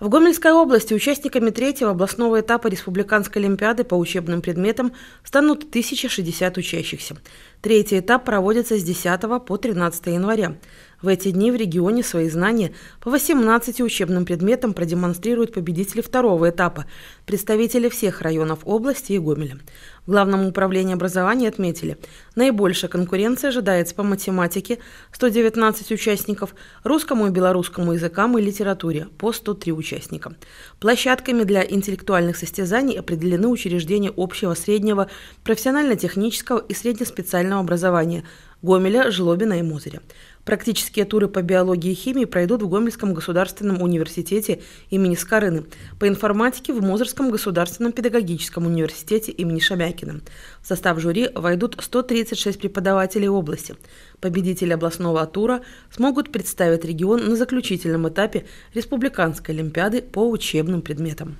В Гомельской области участниками третьего областного этапа Республиканской Олимпиады по учебным предметам станут 1060 учащихся. Третий этап проводится с 10 по 13 января. В эти дни в регионе свои знания по 18 учебным предметам продемонстрируют победители второго этапа, представители всех районов области и Гомеля. В Главном управлении образования отметили, наибольшая конкуренция ожидается по математике – 119 участников, русскому и белорусскому языкам и литературе – по 103 участника. Площадками для интеллектуальных состязаний определены учреждения общего, среднего, профессионально-технического и среднеспециального образования – Гомеля, Жлобина и Мозыря. Практические туры по биологии и химии пройдут в Гомельском государственном университете имени Скорыны, по информатике в Мозырском государственном педагогическом университете имени Шамякина. В состав жюри войдут 136 преподавателей области. Победители областного тура смогут представить регион на заключительном этапе Республиканской Олимпиады по учебным предметам.